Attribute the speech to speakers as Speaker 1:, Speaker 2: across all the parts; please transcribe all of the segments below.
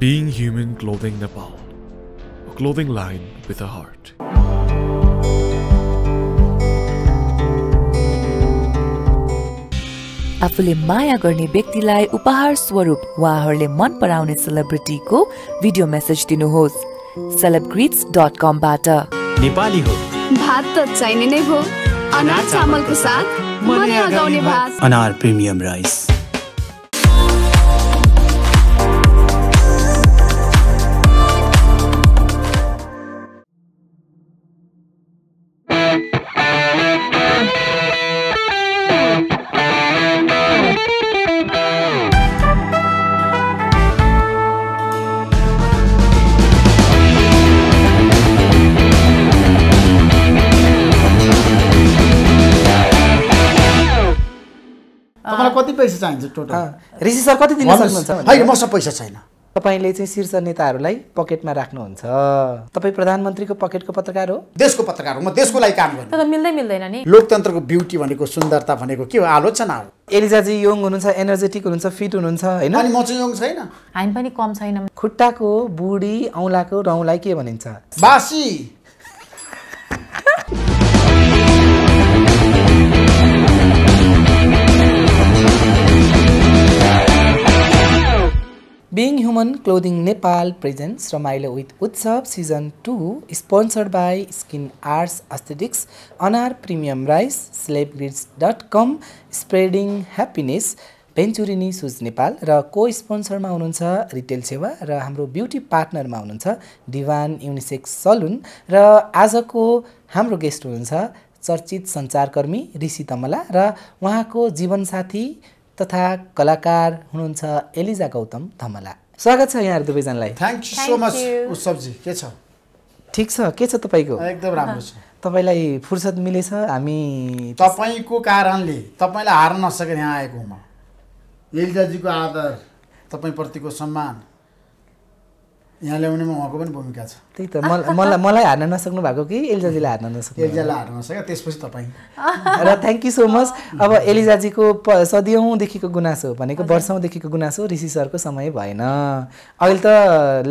Speaker 1: Being Human Clothing Nepal, a clothing line with a heart. आफूले माया गर्ने व्यक्तिलाई उपहार स्वरूप उहाँहरूले मन पराउने सेलिब्रिटीको भिडियो मेसेज दिनुहोस् सेलिब्रिट्स डट कमबाट नेपाली हो भात त चाहिने नै हो अनार चामलको साथ
Speaker 2: अनार प्रिमियम राइस चाहिन्छ टोटल ऋषि सर कति दिन सक्नुहुन्छ होइन मसँग
Speaker 3: पैसा छैन तपाईँले चाहिँ शीर्ष नेताहरूलाई पकेटमा राख्नुहुन्छ तपाईँ प्रधानमन्त्रीको पकेटको पत्रकार हो देशको पत्रकार हो म देशको लागि काम गर्छु
Speaker 1: तर मिल्दै मिल्दैन नि
Speaker 3: लोकतन्त्रको ब्युटी भनेको सुन्दरता भनेको के हो आलोचना हो एलिजाजी यङ हुनुहुन्छ एनर्जेटिक हुनुहुन्छ फिट हुनुहुन्छ होइन म चाहिँ यङ छैन हामी पनि कम छैन खुट्टाको बुढी औँलाको रौँलाई के भनिन्छ बासी being human clothing Nepal presents रमाइलो विथ उत्सव season two sponsored by skin arts aesthetics Anar premium rice स्लेप ग्रिड्स डट कम स्प्रेडिङ ह्याप्पिनेस भेन्चुरिनी सुज नेपाल र को स्पोन्सरमा हुनुहुन्छ रिटेल सेवा र हाम्रो ब्युटी पार्टनरमा हुनुहुन्छ दिवान युनिसेक्स सलुन र आजको हाम्रो गेस्ट हुनुहुन्छ चर्चित सञ्चारकर्मी ऋषि तमला र उहाँको जीवनसाथी तथा कलाकार हुनुहुन्छ एलिजा गौतम धमला स्वागत छ यहाँहरू दुवैजनालाई थ्याङ्क यू सो मच उत्सवजी के छ ठिक छ के छ तपाईँको एकदम राम्रो छ तपाईँलाई फुर्सद मिलेछ हामी
Speaker 2: तपाईँको कारणले तपाईँलाई हार्न नसकेर यहाँ आएको हुँ एलिजाजीको आदर तपाईँप्रतिको सम्मान यहाँ ल्याउनेमा उहाँको पनि भूमिका छ त्यही त मलाई मलाई
Speaker 3: हार्न नसक्नु भएको कि एलिजाजीलाई हार्न नसक्नु एलिजालाई हार्न
Speaker 2: नसक्यो त्यसपछि तपाईँ र
Speaker 3: थ्याङ्क यू सो मच अब एलिजाजीको प सदियौँदेखिको गुनासो भनेको वर्षौँदेखिको गुनासो ऋषि सरको समय भएन अहिले त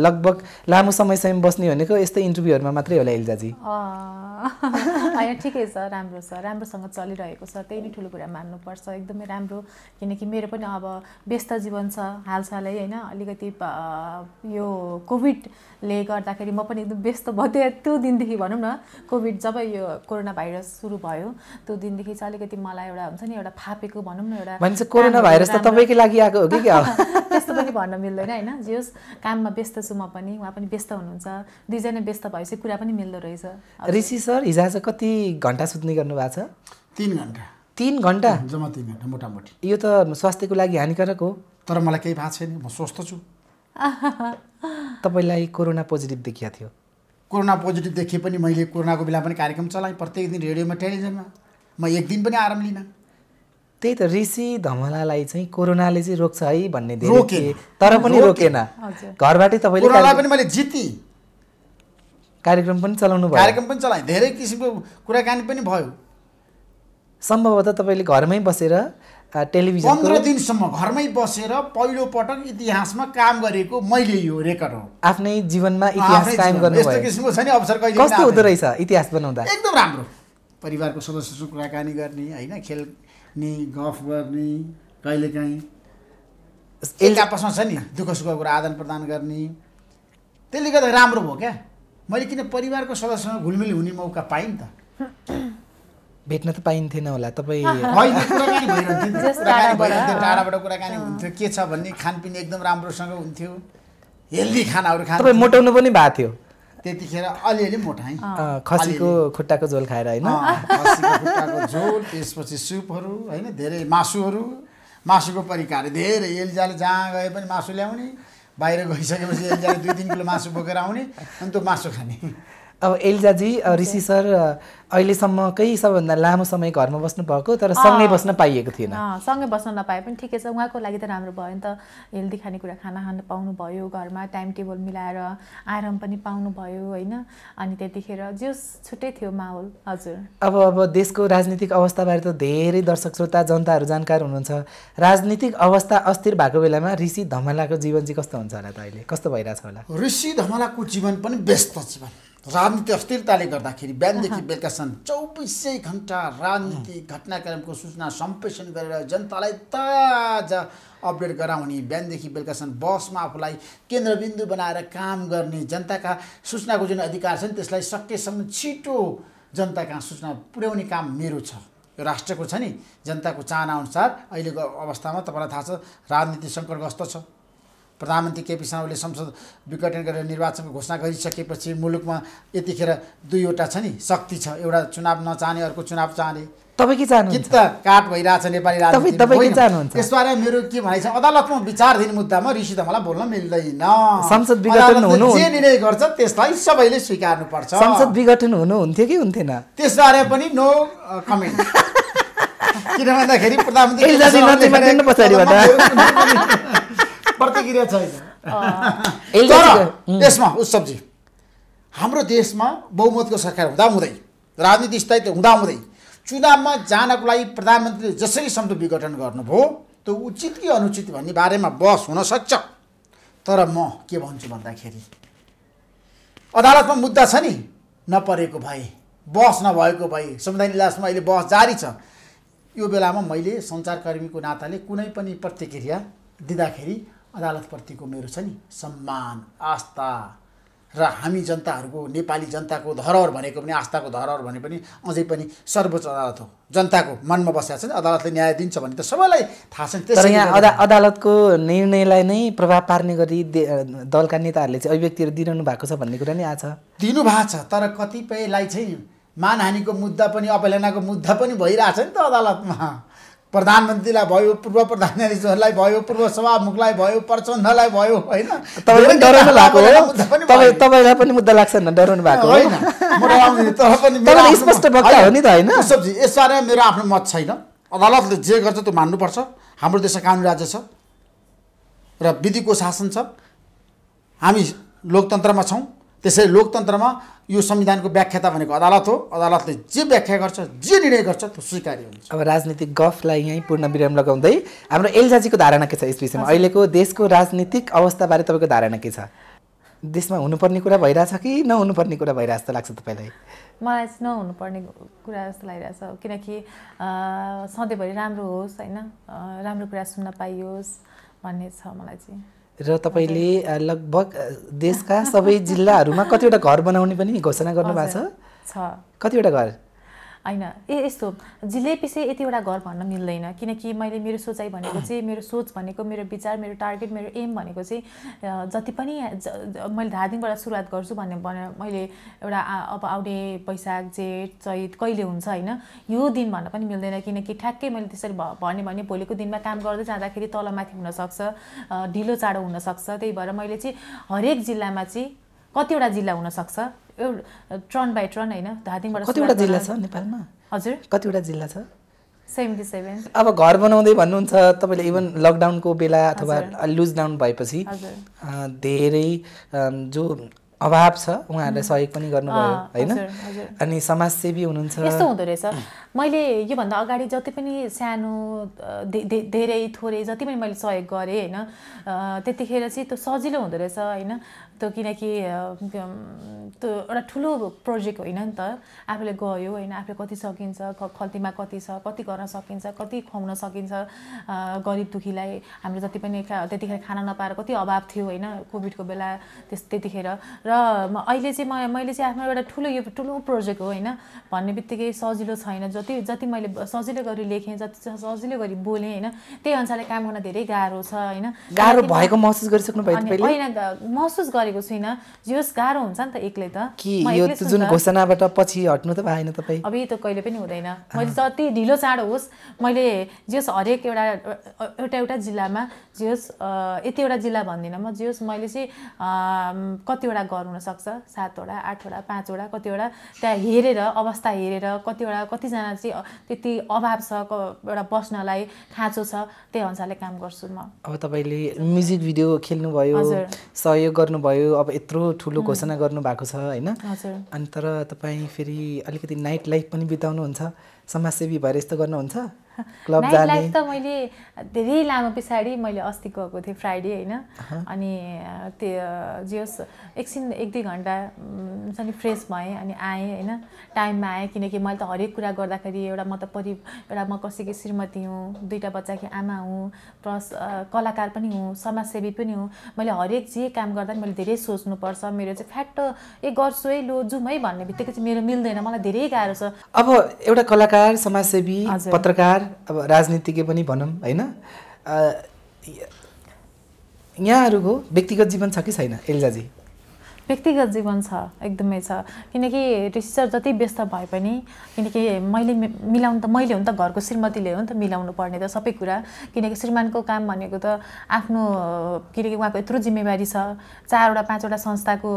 Speaker 3: लगभग लामो समयसम्म बस्ने भनेको यस्तै इन्टरभ्यूहरूमा मात्रै होला एलिजाजी
Speaker 1: होइन ठिकै छ राम्रो छ राम्रोसँग चलिरहेको छ त्यही नै ठुलो कुरा मान्नुपर्छ एकदमै राम्रो किनकि मेरो पनि अब व्यस्त जीवन छ हालसालै होइन अलिकति यो कोभिडले गर्दाखेरि म पनि एकदम व्यस्त भयो त्यो दिनदेखि भनौँ न कोभिड जब यो कोरोना भाइरस सुरु भयो त्यो दिनदेखि चाहिँ अलिकति मलाई एउटा हुन्छ नि एउटा फापेको भनौँ न एउटा कोरोना भाइरस त तपाईँकै
Speaker 3: लागि आएको हो कि
Speaker 1: त्यस्तो पनि भन्न मिल्दैन होइन जे होस् काममा व्यस्त छु म पनि उहाँ पनि व्यस्त हुनुहुन्छ दुईजना व्यस्त भएपछि कुरा पनि मिल्दो
Speaker 3: रहेछ सर हिजो आज कति घन्टा सुत्ने गर्नु भएको छ तिन घन्टा तिन घन्टा जम्मा तिन घन्टा मोटामोटी यो त स्वास्थ्यको लागि हानिकारक हो तर मलाई केही भएको छैन म स्वस्थ छु तपाईँलाई कोरोना पोजिटिभ देखिएको थियो कोरोना
Speaker 2: पोजिटिभ देखे पनि मैले कोरोनाको बेला पनि कार्यक्रम चलाएँ प्रत्येक दिन रेडियोमा टेलिभिजनमा म एक दिन पनि आराम लिन
Speaker 3: त्यही त ऋषि धमलालाई चाहिँ कोरोनाले चाहिँ रोक्छ है भन्ने रोके तर पनि रोकेन घरबाटै तपाईँले पनि मैले जितेँ कार्यक्रम पनि चलाउनु भयो कार्यक्रम
Speaker 2: पनि चलाएँ धेरै किसिमको कुराकानी पनि भयो
Speaker 3: सम्भवतः तपाईँले घरमै बसेर टेलिभिजन पन्ध्र
Speaker 2: दिनसम्म घरमै बसेर पहिलोपटक इतिहासमा काम गरेको मैले यो
Speaker 3: रेकर्ड हो आफ्नै जीवनमा इतिहास कायम गर्नु किसिमको
Speaker 2: छ नि अवसर कहिले कस्तो हुँदो
Speaker 3: रहेछ इतिहास बनाउँदा एकदम
Speaker 2: राम्रो परिवारको सदस्यसँग कुराकानी गर्ने होइन खेल्ने गफ गर्ने कहिलेकाहीँ एक आपसमा छ नि दुःख सुखको आदान प्रदान गर्ने त्यसले गर्दा राम्रो भयो क्या मैले किन परिवारको सदस्यसँग
Speaker 3: घुलमिल हुने मौका पाएँ त भेट्न त पाइन्थेन होला तपाईँ टाढाबाट कुराकानी
Speaker 2: हुन्थ्यो के छ भन्ने खानपिन एकदम राम्रोसँग हुन्थ्यो हेल्दी खानाहरू खान तपाईँ मोटाउनु पनि भएको थियो त्यतिखेर अलिअलि
Speaker 3: मोटाएँ खसीको खुट्टाको झोल खाएर होइन
Speaker 2: झोल त्यसपछि सुपहरू होइन धेरै मासुहरू मासुको परिकार धेरै एल्जाले जहाँ गए पनि मासु ल्याउने बाहिर गइसकेपछि एकजना दुई तिन किलो मासु बोकेर आउने अनि त्यो मासु खाने
Speaker 3: अब एलिजाजी ऋषि सर अहिलेसम्मकै सबभन्दा लामो समय घरमा बस्नु भएको तर सँगै बस्न पाइएको थिएन
Speaker 1: सँगै बस्न नपाए पनि ठिकै छ उहाँको लागि त राम्रो भयो नि त हेल्दी खानेकुरा खाना खानु पाउनुभयो घरमा टाइम टेबल मिलाएर आराम पनि पाउनुभयो होइन अनि त्यतिखेर जो छुट्टै थियो माहौल हजुर
Speaker 3: अब अब देशको राजनीतिक अवस्थाबारे त धेरै दर्शक श्रोता जनताहरू जानकार हुनुहुन्छ राजनीतिक अवस्था अस्थिर भएको बेलामा ऋषि धमलाको जीवन चाहिँ कस्तो हुन्छ होला त अहिले कस्तो भइरहेछ होला
Speaker 2: ऋषि धमलाको जीवन पनि व्यस्त जीवन राजनीति अस्थिरताले गर्दाखेरि बिहानदेखि बेलुकासम्म चौबिसै घन्टा राजनीति घटनाक्रमको सूचना सम्प्रेषण गरेर जनतालाई ताजा अपडेट गराउने बिहानदेखि बेलुकासम्म बसमा आफूलाई केन्द्रबिन्दु बनाएर काम गर्ने जनताका सूचनाको जुन अधिकार छ नि त्यसलाई सकेसम्म छिटो जनताका सूचना पुर्याउने काम मेरो छ यो राष्ट्रको छ नि जनताको चाहनाअनुसार अहिलेको अवस्थामा तपाईँलाई थाहा छ राजनीति सङ्कटग्रस्त छ प्रधानमन्त्री केपी शर्माले संसद विघटन गरेर निर्वाचनको घोषणा गरिसकेपछि मुलुकमा यतिखेर दुईवटा छ नि शक्ति छ एउटा चुनाव नचाहने अर्को चुनाव चाहने तपाईँ के काट भइरहेछ नेपाली राजनीति त्यसबारे मेरो के भनाइ छ अदालतमा विचारधीन मुद्दामा ऋषि त मलाई बोल्न मिल्दैन संसद विघटन हुनु जे निर्णय गर्छ त्यसलाई सबैले स्वीकार्नु पर्छ संसद
Speaker 3: विघटन हुनु हुन्थ्यो कि हुन्थेन
Speaker 2: त्यसबारे पनि नो कमेन्ट किन भन्दाखेरि प्रधानमन्त्री प्रतिक्रिया छैन तर यसमा उत्सवजी हाम्रो देशमा बहुमतको सरकार हुँदा हुँदै राजनीति स्थायित्व हुँदा हुँदै चुनावमा जानको लागि प्रधानमन्त्रीले जसरी शब्द विघटन गर्नुभयो त्यो उचित कि अनुचित भन्ने बारेमा बहस हुन सक्छ तर म के भन्छु भन्दाखेरि अदालतमा मुद्दा छ नि नपरेको भए बहस नभएको भए संविधान इलासमा अहिले बहस जारी छ यो बेलामा मैले सञ्चारकर्मीको नाताले कुनै पनि प्रतिक्रिया दिँदाखेरि अदालतप्रतिको मेरो छ नि सम्मान आस्था र हामी जनताहरूको नेपाली जनताको धरोहर भनेको पनि आस्थाको धरोहर भने पनि अझै पनि सर्वोच्च अदालत हो जनताको मनमा बसेको छ नि अदालतले न्याय दिन्छ भने त सबैलाई थाहा छ तर यहाँ अदा
Speaker 3: अदालतको निर्णयलाई नै प्रभाव पार्ने गरी दलका नेताहरूले चाहिँ अभिव्यक्तिहरू दिइरहनु भएको छ भन्ने कुरा नै आएको छ दिनुभएको छ
Speaker 2: तर कतिपयलाई चाहिँ मानहानिको मुद्दा पनि अपहेलनाको मुद्दा पनि भइरहेछ नि त अदालतमा प्रधानमन्त्रीलाई भयो पूर्व प्रधान न्यायाधीशहरूलाई भयो पूर्व सभामुखलाई भयो प्रचण्डलाई भयो होइन तपाईँलाई
Speaker 3: पनि मुद्दा लाग्छ डराउनु भएको होइन
Speaker 2: स्पष्ट यसबारे मेरो आफ्नो मत छैन अदालतले जे गर्छ त्यो मान्नुपर्छ हाम्रो देश कानुन राज्य छ र विधिको शासन छ हामी लोकतन्त्रमा छौँ त्यसैले लोकतन्त्रमा यो संविधानको व्याख्याता भनेको अदालत हो अदालतले जे व्याख्या गर्छ जे निर्णय गर्छ त्यो स्वीकार्य हुन्छ
Speaker 3: अब राजनीतिक गफलाई यहीँ पूर्ण विराम लगाउँदै हाम्रो एलजाजीको धारणा के छ यस विषयमा अहिलेको देशको राजनीतिक अवस्थाबारे तपाईँको धारणा के छ देशमा हुनुपर्ने कुरा भइरहेछ कि नहुनुपर्ने कुरा भइरहेछ जस्तो लाग्छ तपाईँलाई
Speaker 1: मलाई चाहिँ नहुनुपर्ने कुरा जस्तो लागिरहेछ किनकि सधैँभरि राम्रो होस् होइन राम्रो कुरा सुन्न पाइयोस् भन्ने छ मलाई चाहिँ
Speaker 3: र तपाईँले लगभग देशका सबै जिल्लाहरूमा कतिवटा घर बनाउने पनि घोषणा गर्नुभएको छ कतिवटा घर
Speaker 1: होइन ए यस्तो जिलेपी चाहिँ यतिवटा घर भन्न मिल्दैन किनकि मैले मेरो सोचाइ भनेको चाहिँ मेरो सोच भनेको मेरो विचार मेरो टार्गेट मेरो एम भनेको चाहिँ जति पनि मैले धादिङबाट सुरुवात गर्छु भन्ने भनेर मैले एउटा अब आउने वैशाख जेठ चैत कहिले हुन्छ होइन यो दिन भन्न पनि मिल्दैन किनकि ठ्याक्कै मैले त्यसरी भने भने भोलिको दिनमा काम गर्दै जाँदाखेरि तलमाथि हुनसक्छ ढिलो चाँडो हुनसक्छ त्यही भएर मैले चाहिँ हरेक जिल्लामा चाहिँ कतिवटा जिल्ला हुनसक्छ ट्रन बाई ट्रन होइन धादिङबाट कतिवटा जिल्ला छ
Speaker 3: नेपालमा हजुर कतिवटा जिल्ला छ
Speaker 1: सेभेन्टी सेभेन
Speaker 3: अब घर बनाउँदै भन्नुहुन्छ तपाईँले इभन लकडाउनको बेला अथवा डाउन भएपछि धेरै जो अभाव छ उहाँहरूले सहयोग पनि गर्नुभयो होइन अनि समाजसेवी हुनुहुन्छ यस्तो हुँदो
Speaker 1: रहेछ मैले योभन्दा अगाडि जति पनि सानो धेरै थोरै जति पनि मैले सहयोग गरेँ होइन त्यतिखेर चाहिँ त्यो सजिलो हुँदो रहेछ होइन त्यो किनकि त्यो एउटा ठुलो प्रोजेक्ट होइन नि त आफूले गयो होइन आफूले कति सकिन्छ खल्तीमा कति छ कति गर्न सकिन्छ कति खुवाउन सकिन्छ गरिब दुखीलाई हाम्रो जति पनि त्यतिखेर खाना नपाएर कति अभाव थियो होइन कोभिडको बेला त्यस त्यतिखेर र अहिले चाहिँ म मैले चाहिँ आफ्नो एउटा ठुलो यो ठुलो प्रोजेक्ट हो होइन भन्ने बित्तिकै सजिलो छैन जति जति मैले सजिलो गरी लेखेँ जति सजिलो गरी बोलेँ होइन त्यही अनुसारले काम गर्न धेरै गाह्रो छ होइन गाह्रो भएको महसुस गरिसक्नु भयो होइन महसुस गरेँ गरेको छुइनँ जियोस् गाह्रो हुन्छ नि त एक्लै त यो जुन घोषणाबाट
Speaker 3: पछि हट्नु त भएन तपाईँ
Speaker 1: अब त कहिले पनि हुँदैन मैले जति ढिलो चाँडो होस् मैले जियोस् हरेक एउटा एउटा एउटा जिल्लामा जियोस् यतिवटा जिल्ला भन्दिनँ म जियोस् मैले चाहिँ कतिवटा घर हुनसक्छ सातवटा आठवटा पाँचवटा कतिवटा त्यहाँ हेरेर अवस्था हेरेर कतिवटा कतिजना चाहिँ त्यति अभाव छ एउटा बस्नलाई खाँचो छ त्यही अनुसारले काम गर्छु म
Speaker 3: अब तपाईँले म्युजिक भिडियो खेल्नुभयो सहयोग गर्नुभयो भयो अब यत्रो ठुलो घोषणा गर्नुभएको छ होइन अनि तर तपाईँ फेरि अलिकति नाइट लाइफ पनि बिताउनुहुन्छ समाजसेवी भएर यस्तो गर्नुहुन्छ नाइट लाइफ त
Speaker 1: मैले धेरै लामो पछाडि मैले अस्ति गएको थिएँ फ्राइडे होइन अनि त्यो जे होस् एकछिन एक दुई घन्टा हुन्छ नि फ्रेस भएँ अनि आएँ होइन टाइममा आएँ किनकि मैले त हरेक कुरा गर्दाखेरि एउटा म त परि एउटा म कसैकी श्रीमती हुँ दुइटा बच्चाकी आमा हुँ प्लस कलाकार पनि हुँ समाजसेवी पनि हुँ मैले हरेक जे काम गर्दा पनि मैले धेरै सोच्नुपर्छ मेरो चाहिँ फ्याट ए गर्छु है लो जाउँ है भन्ने बित्तिकै चाहिँ मेरो मिल्दैन मलाई धेरै गाह्रो छ
Speaker 3: अब एउटा कलाकार समाजसेवी पत्रकार पत्रकार अब राजनीतिज्ञ पनि भनौँ होइन यहाँहरूको व्यक्तिगत जीवन छ कि छैन एल्जाजी
Speaker 1: व्यक्तिगत जीवन छ एकदमै छ किनकि रिसिचर जति व्यस्त भए पनि किनकि मैले मिलाउनु त मैले हो नि त घरको श्रीमतीले हो नि त मिलाउनु पर्ने त सबै कुरा किनकि श्रीमानको काम भनेको त आफ्नो किनकि उहाँको यत्रो जिम्मेवारी छ चारवटा पाँचवटा संस्थाको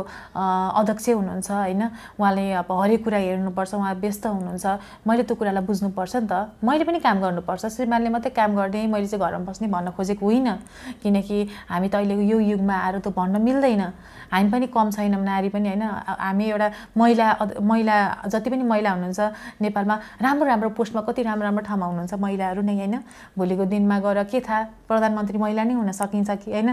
Speaker 1: अध्यक्ष हुनुहुन्छ होइन उहाँले अब हरेक कुरा हेर्नुपर्छ उहाँ व्यस्त हुनुहुन्छ मैले त्यो कुरालाई बुझ्नुपर्छ नि त मैले पनि काम गर्नुपर्छ श्रीमानले मात्रै काम गर्ने मैले चाहिँ घरमा बस्ने भन्न खोजेको होइन किनकि हामी त अहिलेको यो युगमा आएर त भन्न मिल्दैन हामी पनि कम छैन छैनौँ नारी पनि होइन हामी एउटा महिला महिला जति पनि महिला हुनुहुन्छ नेपालमा राम्रो राम्रो पोस्टमा कति राम्रो राम्रो ठाउँमा हुनुहुन्छ महिलाहरू नै होइन भोलिको दिनमा गएर के थाहा प्रधानमन्त्री महिला नै हुन सकिन्छ कि होइन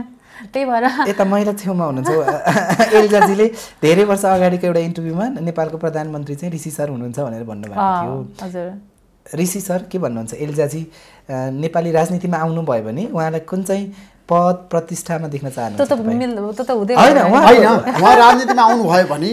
Speaker 1: त्यही
Speaker 3: भएर यता महिला छेउमा हुनुहुन्छ एलिजाजीले धेरै वर्ष अगाडिको एउटा इन्टरभ्यूमा नेपालको प्रधानमन्त्री चाहिँ ऋषि सर हुनुहुन्छ भनेर भन्नुभएको थियो
Speaker 1: हजुर
Speaker 3: ऋषि सर के भन्नुहुन्छ एल्जाजी नेपाली राजनीतिमा आउनुभयो भने उहाँलाई कुन चाहिँ पद प्रतिष्ठामा देख्न
Speaker 2: चाहनुहुन्छ उहाँ राजनीतिमा आउनुभयो
Speaker 3: भने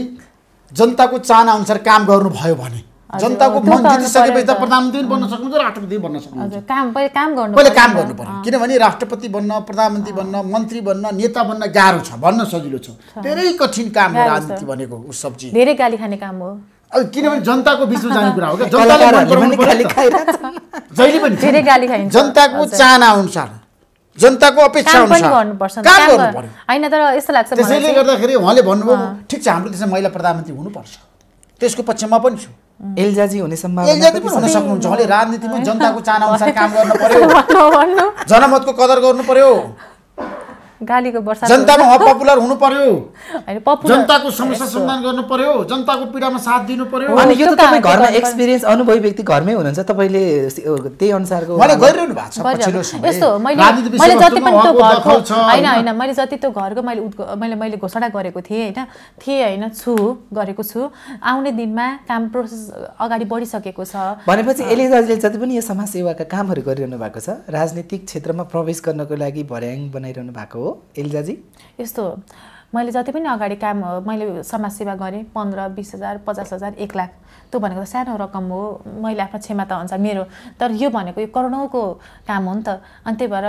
Speaker 3: जनताको
Speaker 2: चाहना अनुसार काम गर्नुभयो भने जनताको मन जितिसकेपछि त प्रधानमन्त्री बन्न सक्नुहुन्छ राष्ट्रपति बन्न सक्नुहुन्छ पहिले काम गर्नु पर्यो किनभने राष्ट्रपति बन्न प्रधानमन्त्री बन्न मन्त्री बन्न नेता बन्न गाह्रो छ भन्न सजिलो छ धेरै कठिन काम हो राजनीति भनेको सब्जी
Speaker 1: धेरै गाली खाने काम
Speaker 2: हो अब किनभने जनताको बिचमा जाने कुरा हो क्या जनताले जहिले पनि जनताको चाहना अनुसार जनताको अपेक्षा
Speaker 1: अनुसार होइन तर यस्तो लाग्छ त्यसैले गर्दाखेरि उहाँले भन्नुभयो
Speaker 2: ठिक छ हाम्रो देशमा महिला प्रधानमन्त्री हुनुपर्छ त्यसको पक्षमा पनि छु एलजाजी हुने सम्भावना हुन सक्नुहुन्छ उहाँले राजनीतिमा जनताको चाहना अनुसार काम गर्नु पर्यो जनमतको कदर गर्नु पर्यो गालीको वर्षा जनतामा अपपुलर
Speaker 3: हुनु पर्यो
Speaker 2: जनताको समस्या समाधान गर्नु पर्यो जनताको पीडामा साथ दिनु पर्यो अनि यो त तपाईँ घरमा एक्सपिरियन्स
Speaker 3: अनुभवी व्यक्ति घरमै हुनुहुन्छ तपाईँले त्यही अनुसारको मैले गरिरहनु भएको छ यस्तो मैले मैले जति पनि त्यो घरको होइन होइन
Speaker 1: मैले जति त्यो घरको मैले मैले मैले घोषणा गरेको थिएँ होइन थिएँ होइन छु गरेको छु आउने दिनमा काम प्रोसेस अगाडि बढिसकेको छ भनेपछि दाजुले
Speaker 3: जति पनि यो समाज सेवाका कामहरू गरिरहनु भएको छ राजनीतिक क्षेत्रमा प्रवेश गर्नको लागि भर्याङ बनाइरहनु भएको हो हो एलिजाजी
Speaker 1: यस्तो मैले जति पनि अगाडि काम मैले समाजसेवा गरेँ पन्ध्र बिस हजार पचास हजार एक लाख त्यो भनेको त सानो रकम हो मैले आफ्नो क्षमता अनुसार मेरो तर यो भनेको यो करोडौँको काम हो नि त अनि त्यही भएर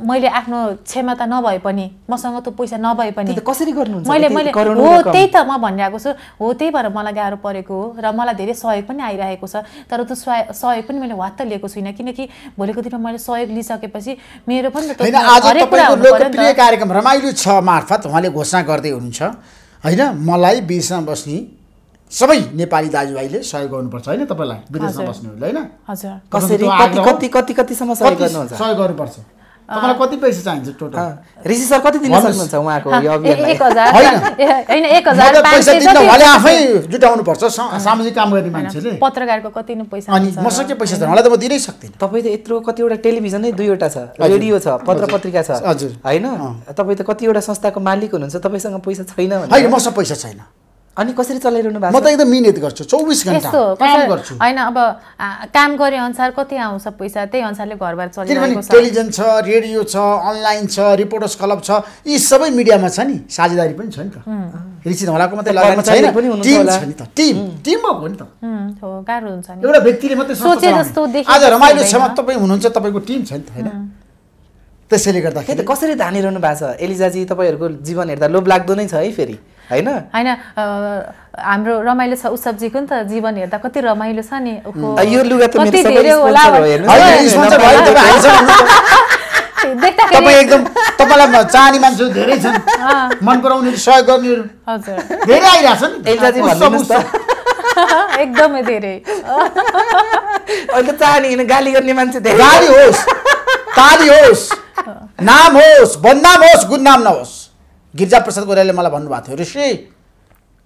Speaker 1: मैले आफ्नो क्षमता नभए पनि मसँग त्यो पैसा नभए पनि कसरी गर्नु मैले मैले हो त्यही त म भनिरहेको छु हो त्यही भएर मलाई गाह्रो परेको हो र मलाई धेरै सहयोग पनि आइरहेको छ तर त्यो सहयोग पनि मैले वात्त लिएको छुइनँ किनकि भोलिको दिनमा मैले सहयोग लिइसकेपछि मेरो पनि कार्यक्रम
Speaker 2: रमाइलो छ मार्फत उहाँले घोषणा गर्दै हुनुहुन्छ होइन मलाई बिचमा बस्ने सबै नेपाली दाजुभाइले सहयोग गर्नुपर्छ होइन तपाईँलाई विदेशमा बस्नेहरूले होइन
Speaker 3: कसरी कति कति कतिसम्म सहयोग गर्नुहुन्छ सहयोग गर्नुपर्छ
Speaker 2: तपाईँलाई कति पैसा चाहिन्छ टोटल ऋषि सर कति दिन सक्नुहुन्छ उहाँको उहाँले
Speaker 1: आफै
Speaker 3: पर्छ सामाजिक काम गर्ने मान्छेले
Speaker 2: पत्रकारको कति पैसा अनि मसँग के पैसा छ उहाँलाई त म
Speaker 3: दिनै सक्दिनँ तपाईँ त यत्रो कतिवटा टेलिभिजन नै दुईवटा छ रेडियो छ पत्र पत्रिका छ हजुर होइन तपाईँ त कतिवटा संस्थाको मालिक हुनुहुन्छ तपाईँसँग पैसा छैन होइन मसँग पैसा छैन अनि कसरी चलाइरहनु भएको म त एकदम मिहिनेत गर्छु चौबिस घन्टा होइन
Speaker 1: अब काम गरे अनुसार कति आउँछ पैसा त्यही अनुसारले घरबार चल्छ छ टेलिभिजन
Speaker 2: छ रेडियो छ अनलाइन छ रिपोर्टर्स क्लब छ यी सबै मिडियामा छ नि साझेदारी पनि छ नि त रिचित धौलाको मात्रै लगाएको छैन टिम छ नि त टिम टिम भएको नि त गाह्रो हुन्छ नि एउटा व्यक्तिले मात्रै सोचे जस्तो देखि आज रमाइलो
Speaker 1: क्षमा
Speaker 3: तपाईँ हुनुहुन्छ तपाईँको टिम छ नि त होइन त्यसैले गर्दाखेरि कसरी धानिरहनु भएको छ एलिजाजी तपाईँहरूको जीवन हेर्दा लोभ लाग्दो नै छ है फेरि होइन होइन
Speaker 1: हाम्रो रमाइलो छ उसब्जीको नि त जीवन हेर्दा कति रमाइलो छ नि यो लुगा त कति धेरै होला
Speaker 2: तपाईँ एकदम तपाईँलाई चाहने मान्छेहरू धेरै छन् मन पराउनेहरू सहयोग
Speaker 1: गर्नेहरू धेरै आइरहेछन् एकदमै धेरै
Speaker 2: अहिले चाहने किन गाली गर्ने मान्छे धेरै गाली होस् ताली होस् नाम होस् बदनाम होस् गुणनाम नहोस् गिरिजाप्रसाद गोराले मलाई भन्नुभएको थियो ऋषि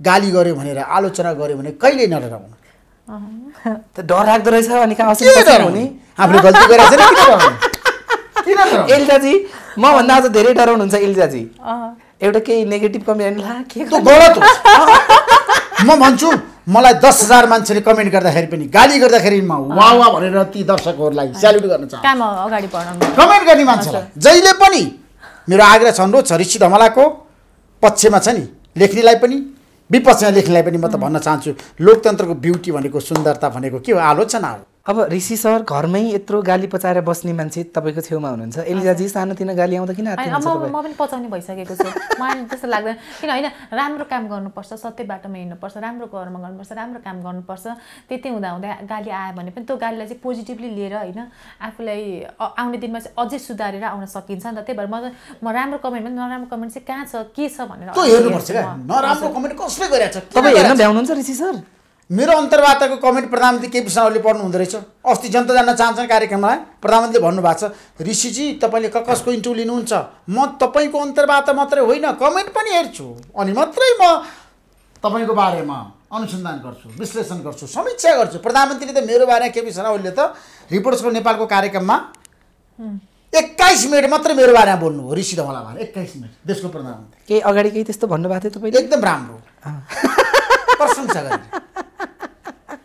Speaker 2: गाली गऱ्यो भनेर आलोचना
Speaker 3: गऱ्यो भने कहिले नडराउनु डर राख्दो रहेछ अनि आफ्नो गल्ती इल्जाजी म भन्दा अझ धेरै डराउनुहुन्छ एल्जाजी एउटा केही नेगेटिभ कमेन्ट ला के गलत म भन्छु
Speaker 2: मलाई दस हजार मान्छेले कमेन्ट गर्दाखेरि पनि गाली गर्दाखेरि म वा वा भनेर ती दर्शकहरूलाई स्याल्युट गर्न
Speaker 1: चाहन्छु कमेन्ट गर्ने मान्छेलाई
Speaker 2: जहिले पनि मेरो आग्रह छ अनुरोध छ ऋषि धमलाको पक्षमा छ नि लेख्नेलाई पनि विपक्षमा लेख्नेलाई पनि म त भन्न
Speaker 3: चाहन्छु लोकतन्त्रको ब्युटी भनेको सुन्दरता भनेको के हो आलोचना हो अब ऋषि सर घरमै यत्रो गाली पचाएर बस्ने मान्छे तपाईँको छेउमा हुनुहुन्छ एलिजाजी सानोतिनो गाली आउँदा किन म
Speaker 1: पनि पचाउने भइसकेको छु मलाई त्यस्तो लाग्दैन किन होइन राम्रो काम गर्नुपर्छ सत्य बाटोमा हिँड्नुपर्छ राम्रो कर्म गर्नुपर्छ राम्रो काम गर्नुपर्छ त्यति हुँदा हुँदा गाली आयो भने पनि त्यो गालीलाई चाहिँ पोजिटिभली लिएर होइन आफूलाई आउने दिनमा चाहिँ अझै सुधारेर आउन सकिन्छ नि त त्यही भएर म म राम्रो कमेन्ट पनि नराम्रो कमेन्ट चाहिँ कहाँ छ के छ भनेर हेर्नुपर्छ नराम्रो कमेन्ट कसले तपाईँ हेर्न
Speaker 3: भ्याउनुहुन्छ
Speaker 2: ऋषि सर मेरो अन्तर्वार्ताको कमेन्ट प्रधानमन्त्री केपी शर्माले पढ्नु हुँदो रहेछ अस्ति जनता जान्न चाहन्छन् कार्यक्रममा प्रधानमन्त्रीले भन्नुभएको छ ऋषिजी तपाईँले ककसको इन्टरभ्यू लिनुहुन्छ म तपाईँको अन्तर्वार्ता मात्रै होइन कमेन्ट पनि हेर्छु अनि मात्रै म तपाईँको बारेमा अनुसन्धान गर्छु विश्लेषण गर्छु समीक्षा गर्छु प्रधानमन्त्रीले त मेरो बारेमा केपी शर्मा ओलीले त रिपोर्ट्सको नेपालको कार्यक्रममा एक्काइस मिनट मात्रै मेरो बारेमा बोल्नु हो ऋषि धमला भएर एक्काइस मिनट देशको प्रधानमन्त्री केही अगाडि केही त्यस्तो भन्नुभएको थियो तपाईँले एकदम राम्रो प्रशंसा गरेँ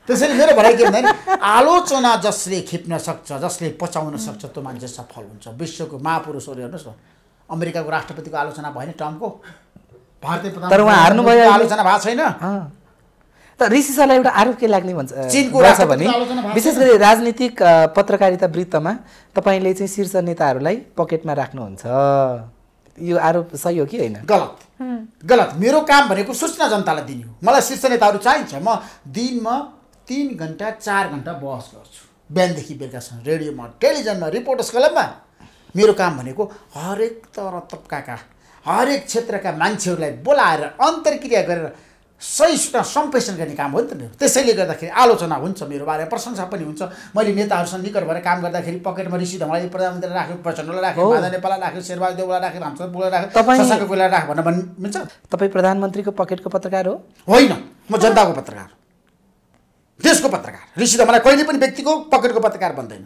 Speaker 2: त्यसैले मेरो भनाइ के भन्दा आलोचना जसले खिप्न सक्छ जसले पचाउन सक्छ त्यो मान्छे सफल हुन्छ विश्वको महापुरुषहरू हेर्नुहोस् न अमेरिकाको राष्ट्रपतिको आलोचना भएन ट्रम्पको भारतीय तर उहाँ हार्नुभयो आलोचना भएको छैन
Speaker 3: त ऋषि सरलाई एउटा आरोप के लाग्ने भन्छ चिनको छ भने विशेष गरी राजनीतिक पत्रकारिता वृत्तमा तपाईँले चाहिँ शीर्ष नेताहरूलाई पकेटमा राख्नुहुन्छ यो आरोप सही हो कि होइन गलत
Speaker 2: गलत मेरो काम भनेको सूचना जनतालाई दिने हो मलाई शीर्ष नेताहरू चाहिन्छ म दिनमा तिन घन्टा चार घन्टा बहस गर्छु बिहानदेखि बेलुकासम्म रेडियोमा टेलिभिजनमा रिपोर्टर्स क्लबमा मेरो काम भनेको हरेक तर तब्काका हरेक क्षेत्रका मान्छेहरूलाई बोलाएर अन्तर्क्रिया गरेर सही सूचना सम्प्रेषण गर्ने काम हो नि त मेरो त्यसैले गर्दाखेरि आलोचना हुन्छ मेरो बारेमा प्रशंसा पनि हुन्छ मैले नेताहरूसँग निकट भएर काम गर्दाखेरि पकेटमा ऋषि धमालाई प्रधानमन्त्री राख्यो प्रचण्डलाई राख्यो माधा नेपाललाई राख्यो शेरबहादुर देवलाई राख्यो रामचन्द्र बोलाई राख्यो तपाईँ राख भनेर भन्नुहुन्छ
Speaker 3: तपाईँ प्रधानमन्त्रीको पकेटको पत्रकार हो होइन
Speaker 2: म जनताको पत्रकार हो देशको पत्रकार ऋषि त मलाई कहिले पनि व्यक्तिको पकेटको पत्रकार भन्दैन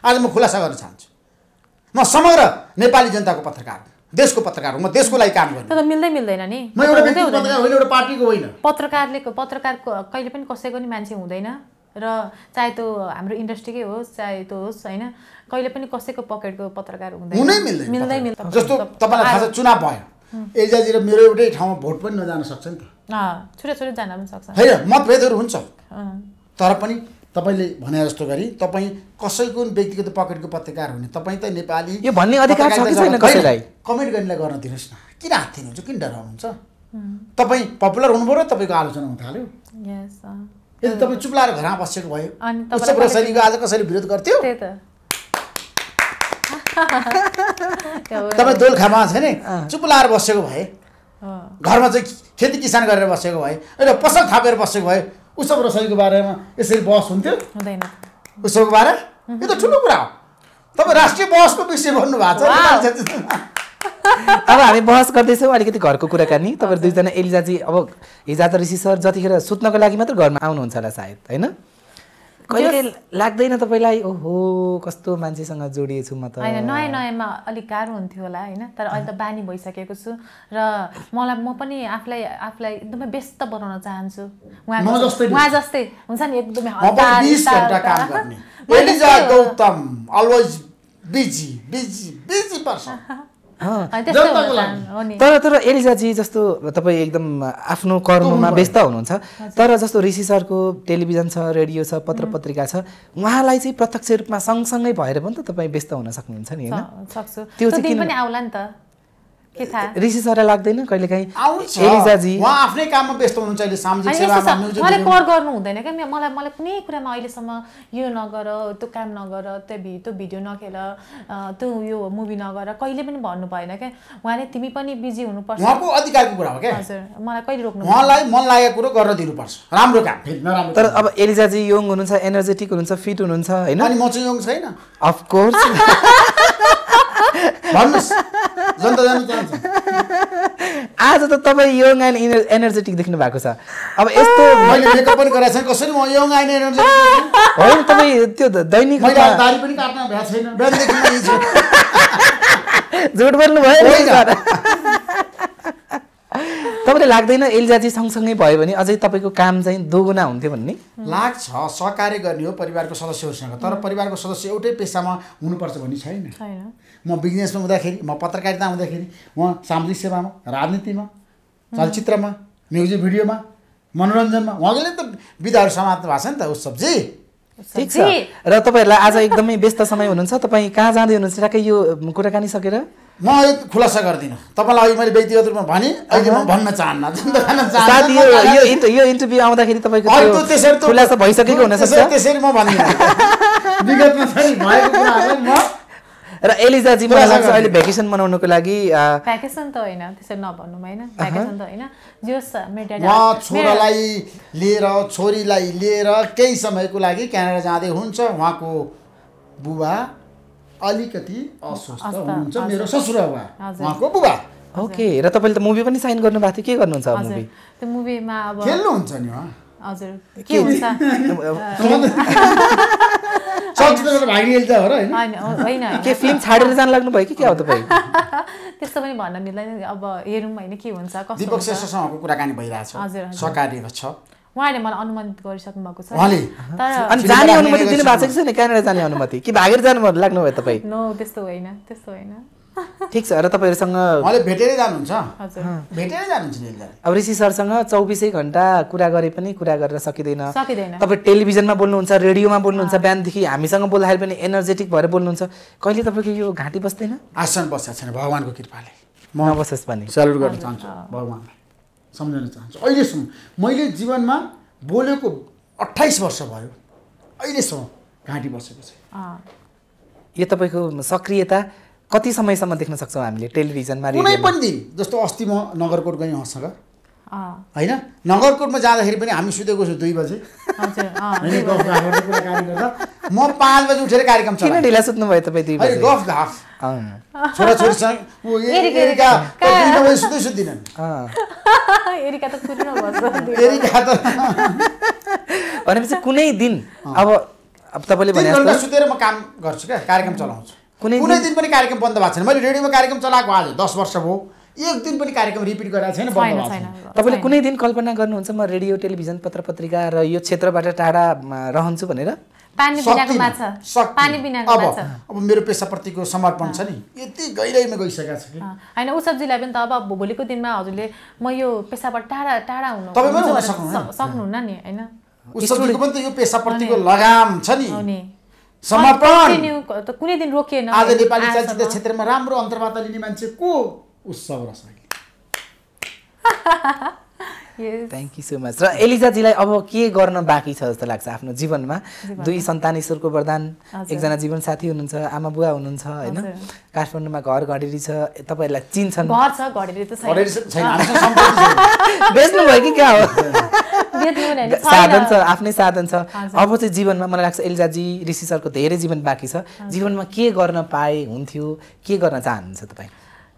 Speaker 2: आज म खुलासा गर्न चाहन्छु म समग्र नेपाली जनताको पत्रकार देशको पत्रकार हो म देशको लागि काम गर्छु
Speaker 1: त मिल्दै मिल्दैन नि म एउटा पार्टीको होइन पत्रकारले पत्रकार कहिले पनि कसैको नि मान्छे हुँदैन र चाहे त्यो हाम्रो इन्डस्ट्रीकै होस् चाहे त्यो होस् होइन कहिले पनि कसैको पकेटको पत्रकार हुँदैन मिल्दै मिल्दैन जस्तो तपाईँलाई थाहा छ चुनाव
Speaker 2: भयो एजाजी र मेरो एउटै ठाउँमा भोट पनि नजान सक्छ नि
Speaker 1: त होइन मतभेदहरू हुन्छ
Speaker 2: तर पनि तपाईँले भने जस्तो गरी तपाईँ कसैको व्यक्तिगत पकेटको पत्रकार हुने तपाईँ त नेपाली यो भन्ने अधिकार कमेन्ट गर्नेलाई गर्न दिनुहोस् न किन हात दिनुहुन्छ किन डराउनुहुन्छ तपाईँ पपुलर हुनुभयो र तपाईँको आलोचना हुन थाल्यो
Speaker 1: यदि
Speaker 2: तपाईँ चुप्लाएर घरमा बसेको भयो
Speaker 1: आज कसैले विरोध गर्थ्यो तपाईँ दोलखामा छ नि
Speaker 2: चुप बसेको भए घरमा चाहिँ खेती किसान गरेर बसेको भए अहिले पसल थापेर बसेको भए उत्सव रसोईको बारेमा यसरी बहस हुन्थ्यो हुँदैन उत्सवको बारे यो त ठुलो कुरा हो तपाईँ राष्ट्रिय बहसको विषय भन्नु छ
Speaker 3: अब हामी बहस गर्दैछौँ अलिकति घरको कुराकानी तपाईँ दुईजना एलिजाजी अब हिजो ऋषि सर जतिखेर सुत्नको लागि मात्र घरमा आउनुहुन्छ होला सायद होइन कहिले लाग्दैन तपाईँलाई ओहो कस्तो मान्छेसँग जोडिएछु म त होइन नयाँ
Speaker 1: नयाँमा अलिक गाह्रो हुन्थ्यो होला होइन तर अहिले त बानी भइसकेको छु र मलाई म पनि आफूलाई आफूलाई एकदमै व्यस्त बनाउन चाहन्छु उहाँ जस्तै हुन्छ नि एकदमै
Speaker 2: बिजी बिजी बिजी पर्छ
Speaker 3: तर तर एलिजाजी जस्तो तपाईँ एकदम आफ्नो कर्ममा व्यस्त हुनुहुन्छ तर जस्तो ऋषि सरको टेलिभिजन छ रेडियो छ पत्र पत्रिका छ उहाँलाई चाहिँ प्रत्यक्ष रूपमा सँगसँगै भएर पनि त तपाईँ व्यस्त हुन सक्नुहुन्छ नि
Speaker 2: होइन त्यो चाहिँ पनि आउला नि त ऋषि
Speaker 3: सर लाग्दैन कहिले काहीँ
Speaker 2: कर
Speaker 1: गर्नु हुँदैन क्या मलाई मलाई कुनै कुरामा अहिलेसम्म यो नगर त्यो काम नगर त्यो त्यो भिडियो नखेल त्यो यो मुभी नगर कहिले पनि भन्नु भएन क्या उहाँले तिमी पनि बिजी हुनुपर्छ उहाँको अधिकारको कुरा हो क्या हजुर मलाई कहिले रोक्नु उहाँलाई मन
Speaker 3: लागेको कुरो गरेर दिनुपर्छ राम्रो काम फेरि नराम्रो तर अब एलिजाजी यङ हुनुहुन्छ एनर्जेटिक हुनुहुन्छ फिट हुनुहुन्छ होइन म चाहिँ यङ छैन अफकोर्स भन्नुहोस् जनता जान चाहन्छ आज त तपाईँ यङ एन्ड एनर्जेटिक देख्नु भएको छ अब यस्तो मैले मेकअप पनि गराएको छैन
Speaker 2: कसरी म यङ एन्ड एनर्जेटिक होइन
Speaker 3: तपाईँ त्यो दैनिक मैले दारी
Speaker 2: पनि काट्न भ्या छैन
Speaker 3: झुट बोल्नु भयो तपाईँले लाग्दैन एलिजाजी सँगसँगै भयो भने अझै तपाईँको काम चाहिँ दोगुना हुन्थ्यो भन्ने लाग्छ
Speaker 2: सहकार्य गर्ने हो परिवारको सदस्यहरूसँग तर परिवारको सदस्य एउटै पेसामा हुनुपर्छ भन्ने छैन म बिजनेसमा हुँदाखेरि म पत्रकारिता हुँदाखेरि म सामाजिक सेवामा राजनीतिमा चलचित्रमा म्युजिक भिडियोमा मनोरञ्जनमा उहाँले
Speaker 3: त विधाहरू समाप्त भएको छ नि त सब्जी ठिक छ र तपाईँहरूलाई आज एकदमै व्यस्त समय हुनुहुन्छ तपाईँ कहाँ जाँदै हुनुहुन्छ ठ्याक्कै यो कुराकानी सकेर म खुलासा गर्दिनँ तपाईँलाई अघि मैले व्यक्तिगत रूपमा भने अहिले म भन्न चाहन्न यो इन्टरभ्यू आउँदाखेरि तपाईँको त्यसरी खुलासा भइसकेको हुनसक्छ त्यसरी
Speaker 2: म भन्दिनँ विगतमा म
Speaker 3: र एलिजाजी मलाई अहिले भ्याकेसन मनाउनुको लागि
Speaker 2: भ्याकेसन
Speaker 1: त होइन त्यसरी नभन्नु होइन भ्याकेसन त होइन छोरालाई
Speaker 3: लिएर
Speaker 2: छोरीलाई लिएर केही समयको लागि क्यानाडा जाँदै हुन्छ उहाँको बुबा अलिकति अस्वस्थ हुनुहुन्छ मेरो ससुराबा उहाँको
Speaker 3: बुबा ओके र तपाईँले त मुभी पनि साइन गर्नुभएको थियो के गर्नुहुन्छ मुभी
Speaker 2: त्यो मुभीमा अब खेल्नुहुन्छ
Speaker 3: नि उहाँ
Speaker 1: हजुर के हुन्छ
Speaker 3: के फिल्म छाडेर जान लाग्नुभयो कि के हो तपाईँ
Speaker 1: त्यस्तो पनि भन्न मिल्दैन अब हेरौँ होइन के हुन्छ कस्तो दिपक श्रेष्ठसँगको
Speaker 2: कुराकानी
Speaker 3: भइरहेछ हजुर सकार्य छ
Speaker 1: उहाँले मलाई अनुमति गरिसक्नु भएको छ तर अनि जाने अनुमति दिनु भएको
Speaker 3: छ नि क्यानाडा जाने अनुमति कि भागेर जानु लाग्नु भयो तपाईँ
Speaker 1: नो त्यस्तो होइन त्यस्तो होइन
Speaker 3: ठिक छ र तपाईँहरूसँग उहाँले भेटेरै जानुहुन्छ
Speaker 2: भेटेरै जानुहुन्छ
Speaker 3: अब ऋषि सरसँग चौबिसै घन्टा कुरा गरे पनि कुरा गरेर सकिँदैन सकिँदैन तपाईँ टेलिभिजनमा बोल्नुहुन्छ रेडियोमा बोल्नुहुन्छ बिहानदेखि हामीसँग बोल्दाखेरि पनि एनर्जेटिक भएर बोल्नुहुन्छ कहिले तपाईँको यो घाँटी बस्दैन आसन बसेको छैन भगवान्को कृपाले म बसोस्
Speaker 2: भने सल्युट गर्न चाहन्छु भगवान्लाई सम्झाउन चाहन्छु अहिलेसम्म मैले जीवनमा
Speaker 3: बोलेको अट्ठाइस वर्ष भयो अहिलेसम्म घाँटी बसेको छ यो तपाईँको सक्रियता कति समयसम्म देख्न सक्छौँ हामीले टेलिभिजनमा कुनै पनि दिन जस्तो अस्ति म नगरकोट गएँ उहाँसँग होइन नगरकोटमा जाँदाखेरि पनि हामी सुतेको
Speaker 2: छु दुई बजे म पाँच बजी उठेर कार्यक्रम किन
Speaker 3: ढिला सुत्नु भयो तपाईँ गफ बजे सुत्दै सुत्दिनन् त भनेपछि कुनै दिन अब अब तपाईँले सुतेर म काम गर्छु
Speaker 2: क्या कार्यक्रम चलाउँछु कुनै दिन पनि कार्यक्रम बन्द भएको छैन मैले रेडियोमा कार्यक्रम चलाएको आज दस वर्ष भयो एक दिन पनि कार्यक्रम रिपिट गराएको छैन
Speaker 3: तपाईँले कुनै दिन कल्पना गर्नुहुन्छ म रेडियो टेलिभिजन पत्र पत्रिका र यो क्षेत्रबाट टाढा रहन्छु भनेर अब
Speaker 2: अब मेरो पेसाप्रतिको समर्पण छ नि यति गहिराइमा गइसकेको छ कि
Speaker 1: होइन उसबजीलाई पनि त अब भोलिको दिनमा हजुरले म यो पेसाबाट टाढा टाढा हुनु सक्नुहुन्न नि
Speaker 2: होइन उसबजीको पनि त यो पेसाप्रतिको लगाम छ नि समर्पण कुनै दिन रोकिएन आज नेपाली चलचित्र क्षेत्रमा राम्रो अन्तर्वार्ता लिने मान्छे को
Speaker 3: Utsav Rasaili thank you so much र एलिजाजीलाई अब के गर्न बाँकी छ जस्तो लाग्छ आफ्नो जीवनमा दुई सन्तान ईश्वरको वरदान एकजना जीवनसाथी हुनुहुन्छ आमा बुवा हुनुहुन्छ होइन काठमाडौँमा घर घडेरी छ तपाईँहरूलाई चिन्छन् बेच्नुभयो कि क्या हो साधन छ आफ्नै साधन छ अब चाहिँ जीवनमा मलाई लाग्छ एलिजाजी ऋषि सरको धेरै जीवन बाँकी छ जीवनमा के गर्न पाए हुन्थ्यो के गर्न चाहनुहुन्छ तपाईँ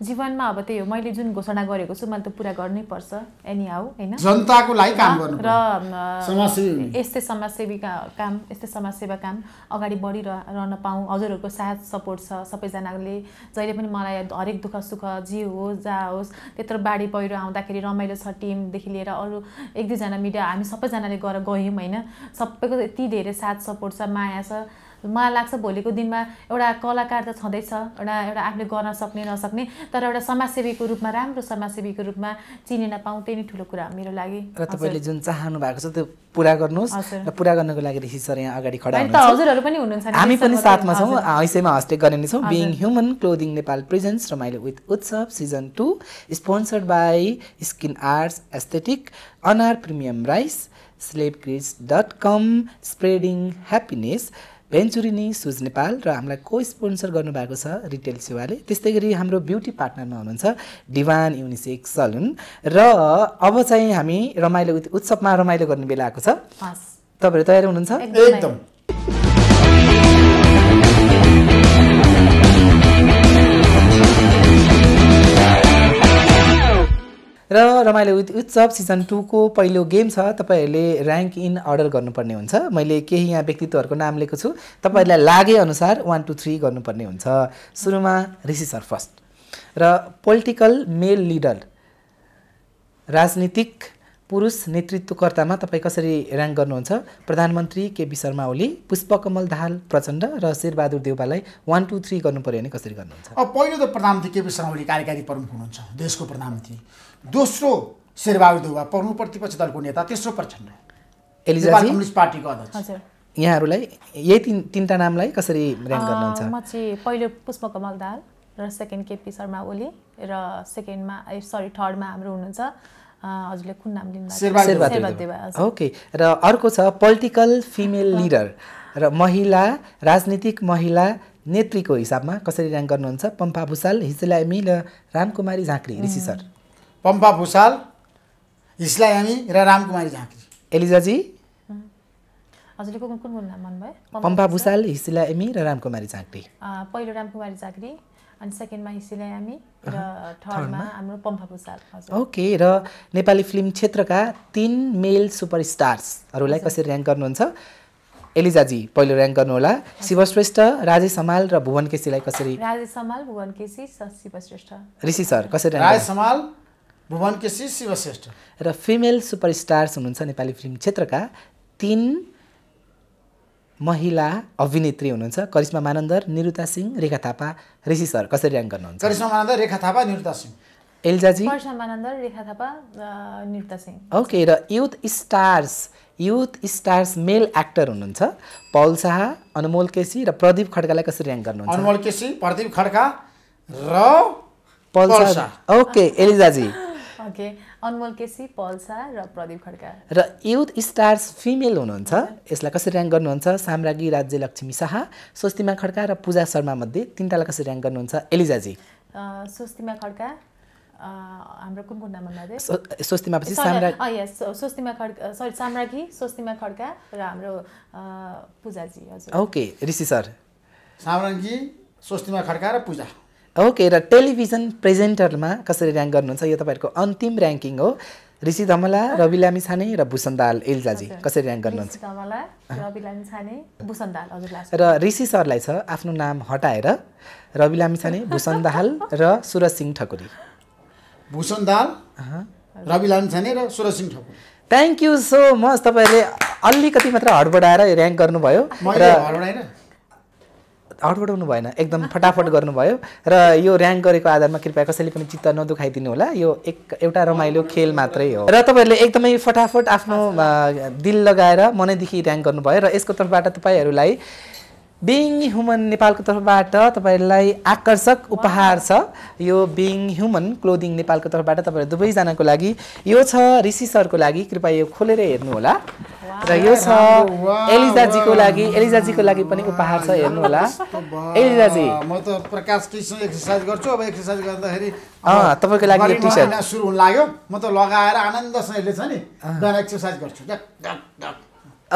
Speaker 1: जीवनमा अब त्यही हो मैले जुन घोषणा गरेको छु मैले त पुरा गर्नै पर्छ एनी हाउ होइन जनताको लागि काम गर्नु र यस्तै समाजसेवी काम यस्तै समाजसेवा काम अगाडि बढिरहन पाऊँ हजुरहरूको साथ सपोर्ट छ सबैजनाले जहिले पनि मलाई हरेक दुःख सुख जे होस् जहाँ होस् त्यत्रो बाढी पहिरो आउँदाखेरि रमाइलो छ टिमदेखि लिएर अरू एक दुईजना मिडिया हामी सबैजनाले गएर गयौँ होइन सबैको यति धेरै साथ सपोर्ट छ माया छ मलाई लाग्छ भोलिको दिनमा एउटा कलाकार त छँदैछ एउटा एउटा आफूले गर्न सक्ने नसक्ने तर एउटा समाजसेवीको रूपमा राम्रो समाजसेवीको रूपमा चिनिन पाउँ त्यही नै ठुलो कुरा मेरो लागि र तपाईँले जुन
Speaker 3: चाहनु भएको छ त्यो पुरा गर्नुहोस् र पुरा गर्नको लागि ऋषि सर यहाँ अगाडि खडा हजुरहरू
Speaker 1: पनि हुनुहुन्छ हामी पनि साथमा छौँ
Speaker 3: यसैमा हस्टेक गर्ने नै छौँ being human clothing Nepal presence रमाइलो विथ उत्सव season two sponsored by skin arts aesthetic Anar premium rice स्लेप डट कम स्प्रेडिङ ह्याप्पिनेस भेन्चुरिनी सुज नेपाल र हामीलाई को स्पोन्सर गर्नुभएको छ रिटेल सेवाले त्यस्तै गरी हाम्रो ब्युटी पार्टनरमा हुनुहुन्छ डिवान युनिसेक सलुन र अब चाहिँ हामी रमाइलो उत्सवमा रमाइलो गर्ने बेला आएको छ तपाईँहरू तयार हुनुहुन्छ एकदम र रमाइलो उत्सव सिजन टूको पहिलो गेम छ तपाईँहरूले ऱ्याङ्क इन अर्डर गर्नुपर्ने हुन्छ मैले केही यहाँ व्यक्तित्वहरूको नाम लिएको छु तपाईँहरूलाई लागेअनुसार वान टू थ्री गर्नुपर्ने हुन्छ सुरुमा ऋषि सर फर्स्ट र पोलिटिकल मेल लिडर राजनीतिक पुरुष नेतृत्वकर्तामा तपाईँ कसरी ऱ्याङ्क गर्नुहुन्छ प्रधानमन्त्री केपी शर्मा ओली पुष्पकमल दाहाल प्रचण्ड र शेरबहादुर देउपालाई वान टू थ्री गर्नु भने कसरी गर्नुहुन्छ
Speaker 2: अब पहिलो त प्रधानमन्त्री केपी शर्मा ओली कार्यकारी प्रमुख हुनुहुन्छ देशको प्रधानमन्त्री दोस्रो शेरबहादुर देउवा प्रमुख प्रतिपक्ष दलको नेता तेस्रो प्रचण्ड
Speaker 3: कम्युनिस्ट पार्टीको अध्यक्ष यहाँहरूलाई यही तिन तिनवटा नामलाई कसरी ऱ्याङ्क गर्नुहुन्छ म
Speaker 1: चाहिँ पहिलो पुष्पकमल दाल र सेकेन्ड केपी शर्मा ओली र सेकेन्डमा सरी थर्डमा हाम्रो हुनुहुन्छ हजुरले कुन नाम लिनु ओके
Speaker 3: र अर्को छ पोलिटिकल फिमेल लिडर र महिला राजनीतिक महिला नेत्रीको हिसाबमा कसरी ऱ्याङ्क गर्नुहुन्छ पम्पा भुषाल हिजला र रामकुमारी झाँक्री ऋषि सर पम्पा भुषाल हिस्ला यामी र रामकुमारी झाँक्री एलिजाजी
Speaker 1: हजुरले कुन कुन मन भयो पम्पा भुषाल
Speaker 3: हिस्ला र रामकुमारी झाँक्री
Speaker 1: पहिलो रामकुमारी झाँक्री अनि सेकेन्डमा हिस्ला र थर्डमा हाम्रो पम्पा भुषाल
Speaker 3: ओके र नेपाली फिल्म क्षेत्रका तिन मेल स्टार्सहरूलाई कसरी ऱ्याङ्क गर्नुहुन्छ एलिजाजी पहिलो ऱ्याङ्क गर्नुहोला शिवश्रेष्ठ राजेश समाल र भुवन केसीलाई कसरी
Speaker 1: राजेश समाल भुवन केसी शिवश्रेष्ठ
Speaker 3: ऋषि सर कसरी राजेश समाल भुवन केसी शिवश्रेष्ठ र फिमेल सुपरस्टार्स हुनुहुन्छ नेपाली फिल्म क्षेत्रका तिन महिला अभिनेत्री हुनुहुन्छ करिश्मा मानन्दर निरुता सिंह रेखा थापा ऋषि सर कसरी ऱ्याङ्क गर्नुहुन्छ करिश्मा मानन्दर रेखा थापा निरुता सिंह एल्जाजी
Speaker 1: मानन्दर रेखा थापा निरुता सिंह
Speaker 3: ओके र youth stars youth stars male actor हुनुहुन्छ पौल शाह अनुमोल केसी र प्रदीप खड्कालाई कसरी ऱ्याङ्क गर्नुहुन्छ अनुमोल
Speaker 2: केसी प्रदीप खड्का र
Speaker 3: पौल शाह ओके एलिजाजी
Speaker 1: ओके अनमोल केसी पल्सा र प्रदीप खड्का
Speaker 3: र युथ स्टार्स फिमेल हुनुहुन्छ यसलाई कसरी ऱ्याङ्क गर्नुहुन्छ साम्राज्ञी लक्ष्मी शाह स्वस्तिमा खड्का र पूजा शर्मा मध्ये तिनवटालाई कसरी ऱ्याङ्क गर्नुहुन्छ एलिजाजी
Speaker 1: स्वस्तिमा खड्का हाम्रो कुन कुन नाम स्वस्तिमापछि स्वस्तिमा खड्का सरी साम्राज्ञी स्वस्तिमा खड्का र हाम्रो पूजाजी हजुर
Speaker 3: ओके ऋषि सर
Speaker 2: साम्राज्ञी स्वस्तिमा खड्का र पूजा
Speaker 3: ओके र टेलिभिजन प्रेजेन्टरमा कसरी ऱ्याङ्क गर्नुहुन्छ यो तपाईँहरूको अन्तिम ऱ्याङ्किङ हो ऋषि धमला रवि लामी छाने र भूषण दाल एल्जाजी कसरी ऱ्याङ्क गर्नुहुन्छ र ऋषि सरलाई छ आफ्नो नाम हटाएर रवि लामी छाने भूषण दाल र सुरज सिंह ठकुरी भूषण दाल रवि लामी छाने र Suraj Singh Thakuri thank you so much तपाईँहरूले अलिकति मात्र हडबडाएर ऱ्याङ्क गर्नुभयो र हुनु भएन एकदम फटाफट गर्नुभयो र यो ऱ्याङ्क गरेको आधारमा कृपया कसैले पनि चित्त नदुखाइदिनु होला यो एक एउटा रमाइलो खेल मात्रै हो र तपाईँहरूले एकदमै फटाफट आफ्नो दिल लगाएर मनैदेखि ऱ्याङ्क गर्नुभयो र यसको तर्फबाट तपाईँहरूलाई बिङ ह्युमन नेपालको तर्फबाट तपाईँहरूलाई आकर्षक उपहार छ यो बिङ ह्युमन क्लोदिङ नेपालको तर्फबाट तपाईँहरू दुवैजनाको लागि यो छ ऋषि सरको लागि कृपया यो खोलेर हेर्नुहोला र यो छ एलिजाजीको लागि एलिजाजीको लागि पनि उपहार छ हेर्नुहोला
Speaker 2: एलिजाजी म त प्रकाश कृष्ण एक्सर्साइज गर्छु अब एक्सर्साइज गर्दाखेरि तपाईँको लागि यो टिसर्ट सुरु हुन लाग्यो म त लगाएर आनन्दसँगले छ नि एक्सर्साइज गर्छु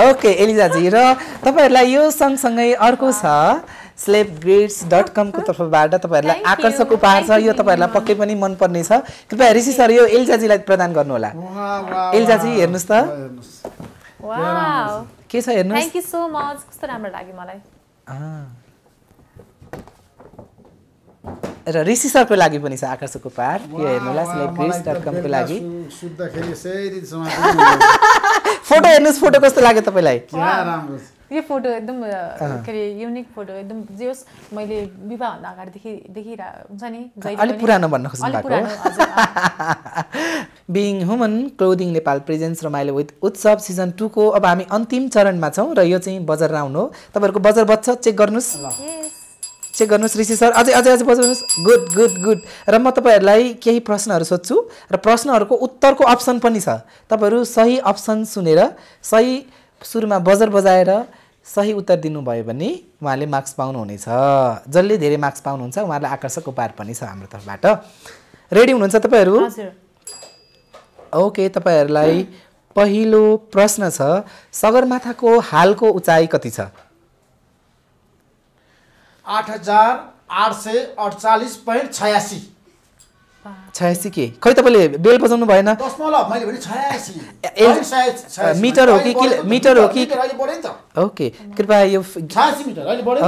Speaker 3: ओके एलिजाजी र तपाईँहरूलाई यो सँगसँगै अर्को छ स्लेप ग्रिड्स डट कमको तर्फबाट तपाईँहरूलाई आकर्षक उपहार छ यो तपाईँहरूलाई पक्कै पनि मनपर्ने छ कृपया ऋषि सर यो एलिजाजीलाई प्रदान गर्नुहोला एलिजाजी हेर्नुहोस् त
Speaker 1: के छ हेर्नु यू सो मच कस्तो राम्रो लाग्यो मलाई
Speaker 3: र ऋषि सरको लागि पनि छ आकर्षकको पार यो हेर्नुहोला सेलिब्रिज डट कमको लागि फोटो हेर्नुहोस् फोटो कस्तो लाग्यो तपाईँलाई
Speaker 1: यो फोटो एकदम के अरे युनिक फोटो एकदम जे होस् मैले विवाहभन्दा अगाडिदेखि देखिरह हुन्छ नि अलिक पुरानो भन्न खोज्नु भएको
Speaker 3: being human clothing Nepal presence रमाइलो विथ उत्सव सिजन टूको अब हामी अन्तिम चरणमा छौँ र यो चाहिँ बजार राउन्ड हो तपाईँहरूको बजार बच्छ चेक गर्नुहोस् चेक गर्नुहोस् ऋषि सर अझै अझै अझै बजाउनुहोस् गुड गुड गुड र म तपाईँहरूलाई केही प्रश्नहरू सोध्छु र प्रश्नहरूको उत्तरको अप्सन पनि छ तपाईँहरू सही अप्सन सुनेर सही सुरुमा बजर बजाएर सही उत्तर दिनुभयो भने उहाँले मार्क्स पाउनुहुनेछ जसले धेरै मार्क्स पाउनुहुन्छ उहाँलाई आकर्षक उपहार पनि छ हाम्रो तर्फबाट रेडी हुनुहुन्छ तपाईँहरू ओके तपाईँहरूलाई पहिलो प्रश्न छ सगरमाथाको हालको उचाइ कति छ
Speaker 2: आठ हजार आठ सय अडचालिस पोइन्ट छयासी
Speaker 3: छयासी के खै तपाईँले बेल बजाउनु
Speaker 2: मिटर हो कि मिटर हो कि
Speaker 3: ओके कृपया यो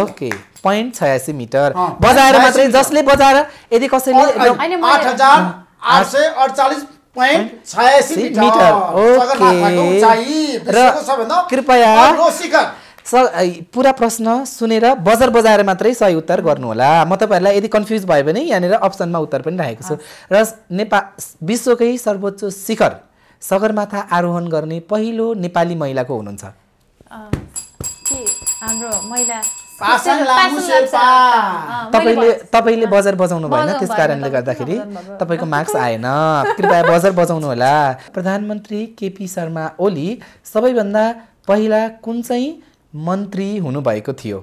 Speaker 3: ओके पोइन्ट छयासी मिटर बजाएर मात्रै जसले बजाएर यदि कसैले आठ हजार
Speaker 2: आठ सय अडचालिस मिटर ओके र
Speaker 3: कृपया स पुरा प्रश्न सुनेर बजार बजाएर मात्रै सही उत्तर गर्नुहोला म तपाईँहरूलाई यदि कन्फ्युज भयो भने यहाँनिर अप्सनमा उत्तर पनि राखेको छु र नेपाल विश्वकै सर्वोच्च शिखर सगरमाथा आरोहण गर्ने पहिलो नेपाली महिलाको हुनुहुन्छ तपाईँले तपाईँले बजार बजाउनु भएन त्यस कारणले गर्दाखेरि तपाईँको मार्क्स आएन कृपया बजार बजाउनु होला प्रधानमन्त्री केपी शर्मा ओली सबैभन्दा पहिला कुन चाहिँ मन्त्री हुनुभएको थियो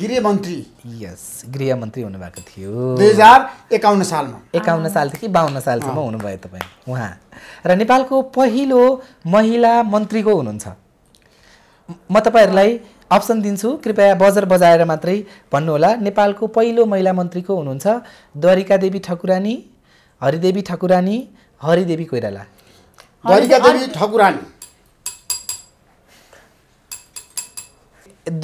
Speaker 3: गृहमन्त्री यस गृहमन्त्री हुनुभएको थियो दुई हजार एकाउन्न सालमा एकाउन्न सालदेखि बाहन्न सालसम्म हुनुभयो तपाईँ उहाँ र नेपालको पहिलो महिला मन्त्रीको हुनुहुन्छ म तपाईँहरूलाई अप्सन दिन्छु कृपया बजर बजाएर मात्रै भन्नुहोला नेपालको पहिलो महिला मन्त्री को हुनुहुन्छ द्वारिका देवी ठकुरानी हरिदेवी ठकुरानी हरिदेवी कोइराला द्वारिका देवी ठकुरानी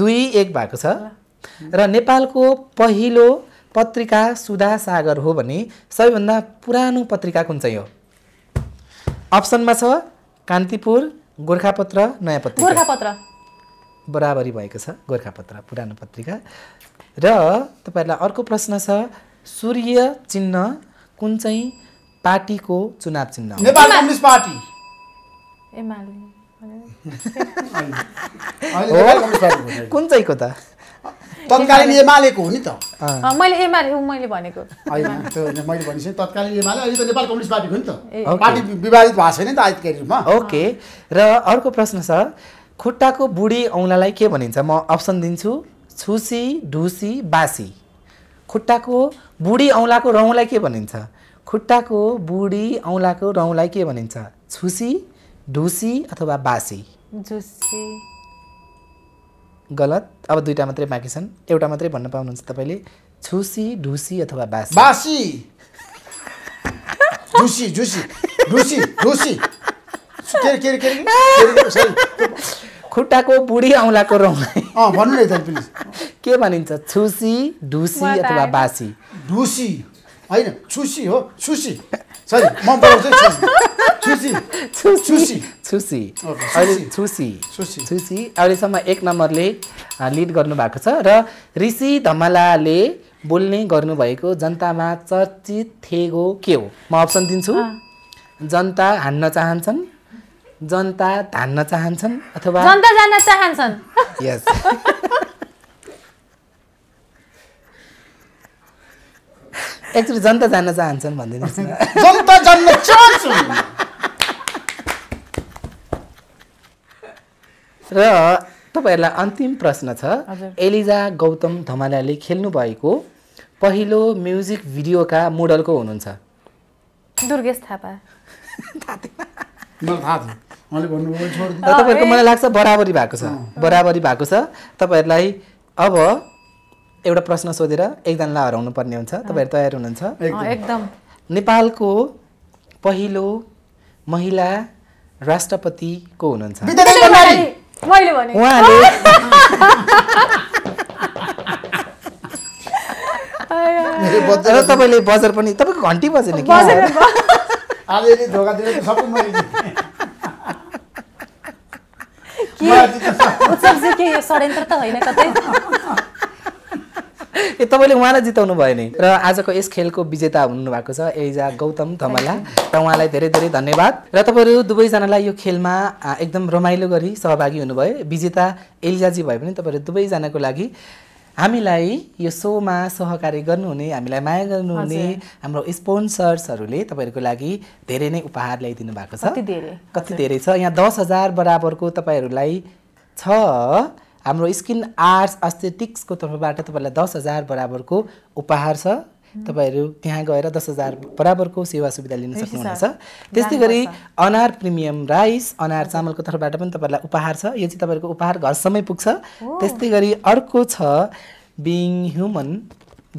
Speaker 3: दुई एक भएको छ र नेपालको पहिलो पत्रिका सुधा सागर हो भने सबैभन्दा पुरानो पत्रिका कुन चाहिँ हो अप्सनमा छ कान्तिपुर गोर्खापत्र नयाँ पत्रिका गोर्खापत्र बराबरी भएको छ गोर्खापत्र पुरानो पत्रिका र तपाईँहरूलाई अर्को प्रश्न छ सूर्य चिन्ह कुन चाहिँ पार्टीको चुनाव चिन्ह नेपाल कम्युनिस्ट पार्टी एमाले कुन चाहिँको त
Speaker 2: तत्कालीन एमालेको हो नि त
Speaker 1: मैले एमाले मैले भनेको होइन
Speaker 3: त्यो मैले
Speaker 2: भनेपछि तत्कालीन एमाले अहिले त नेपाल कम्युनिस्ट पार्टीको नि त पार्टी
Speaker 3: विवादित भएको छैन नि त आजकै रूपमा ओके र अर्को प्रश्न छ खुट्टाको बुढी औँलालाई के भनिन्छ म अप्सन दिन्छु छुसी ढुसी बासी खुट्टाको बुढी औँलाको रौँलाई के भनिन्छ खुट्टाको बुढी औँलाको रौँलाई के भनिन्छ छुसी ढुसी अथवा बासी गलत अब दुईवटा मात्रै बाँकी छन् एउटा मात्रै भन्न पाउनुहुन्छ तपाईँले छुसी ढुसी अथवा बासी बासी झुसी झुसी ढुसी ढुसी खुट्टाको बुढी औँलाको रौँ भन्नु के भनिन्छ छुसी ढुसी अथवा बासी ढुसी होइन छुसी हो छुसी सरी म बढाउँछु चुसी चुसी अहिले अहिलेसम्म एक नम्बरले लिड गर्नुभएको छ र ऋषि धमलाले बोल्ने गर्नुभएको जनतामा चर्चित थेगो के हो म अप्सन दिन्छु जनता हान्न चाहन्छन् जनता धान्न चाहन्छन् अथवा जनता जान्न चाहन्छन् यस एक्चुली जनता जान्न चाहन्छन् भनिदिनुहोस् न जनता
Speaker 2: जान्न चाहन्छु
Speaker 3: र तपाईँहरूलाई अन्तिम प्रश्न छ एलिजा गौतम धमालाले खेल्नु भएको पहिलो म्युजिक भिडियोका मोडलको हुनुहुन्छ
Speaker 1: दुर्गेश थापा
Speaker 3: तपाईँहरूको मलाई लाग्छ बराबरी भएको छ बराबरी भएको छ तपाईँहरूलाई अब एउटा प्रश्न सोधेर एकजनालाई हराउनु पर्ने हुन्छ तपाईँहरू तयार हुनुहुन्छ एकदम नेपालको पहिलो महिला राष्ट्रपति को हुनुहुन्छ उहाँले र तपाईँले बजार पनि तपाईँको घन्टी बजे नि
Speaker 2: के
Speaker 1: के षड्यन्त्र त होइन कतै
Speaker 3: ए तपाईँले उहाँलाई जिताउनु भयो नि र आजको यस खेलको विजेता हुनुभएको छ एजा गौतम धमला र उहाँलाई धेरै धेरै धन्यवाद र तपाईँहरू दुवैजनालाई यो खेलमा एकदम रमाइलो गरी सहभागी हुनुभयो विजेता एलिजाजी भए पनि तपाईँहरू दुवैजनाको लागि हामीलाई यो सोमा सहकार्य गर्नुहुने हामीलाई माया गर्नुहुने हाम्रो स्पोन्सर्सहरूले तपाईँहरूको लागि धेरै नै उपहार ल्याइदिनु भएको छ कति धेरै छ यहाँ दस हजार बराबरको तपाईँहरूलाई छ हाम्रो स्किन आर्ट्स एस्थेटिक्सको तर्फबाट तपाईँलाई दस हजार बराबरको उपहार छ तपाईँहरू त्यहाँ गएर दस हजार बराबरको सेवा सुविधा लिन सक्नुहुनेछ त्यस्तै गरी अनार प्रिमियम राइस अनार चामलको तर्फबाट पनि तपाईँहरूलाई उपहार छ यो चाहिँ तपाईँहरूको उपहार घरसम्मै पुग्छ त्यस्तै गरी अर्को छ being human